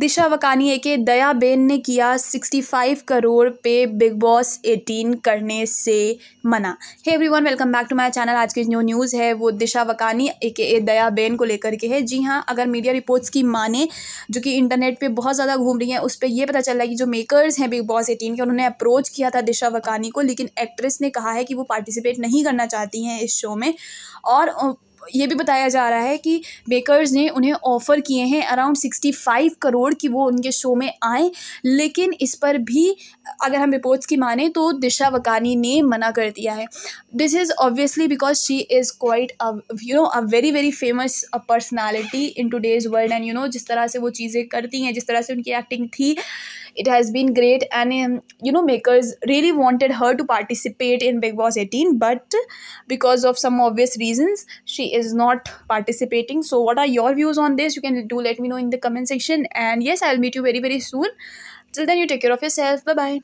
दिशा वकानिए के दया बेन ने किया 65 करोड़ पे बिग बॉस 18 करने से मना every everyone welcome back to my channel आज की जो न्यूज़ है वो दिशा वकानी ए के दया बेन को लेकर के है जी हाँ अगर मीडिया रिपोर्ट्स की माने जो कि इंटरनेट पे बहुत ज़्यादा घूम रही हैं उस पर यह पता चल रहा है कि जो मेकर्स हैं बिग बॉस एटीन के उन्होंने अप्रोच किया था दिशा वकानी को लेकिन एक्ट्रेस ने कहा है कि वो पार्टिसिपेट नहीं करना चाहती हैं इस शो में और ये भी बताया जा रहा है कि बेकर्स ने उन्हें ऑफ़र किए हैं अराउंड सिक्सटी फाइव करोड़ कि वो उनके शो में आएँ लेकिन इस पर भी अगर हम रिपोर्ट्स की माने तो दिशा वकानी ने मना कर दिया है this is obviously because she is quite you know a very very famous personality in today's world and you know जिस तरह से वो चीज़ें करती हैं जिस तरह से उनकी एक्टिंग थी it has been great and um, you know makers really wanted her to participate in big boss 18 but because of some obvious reasons she is not participating so what are your views on this you can do let me know in the comment section and yes i'll meet you very very soon till then you take care of yourself bye bye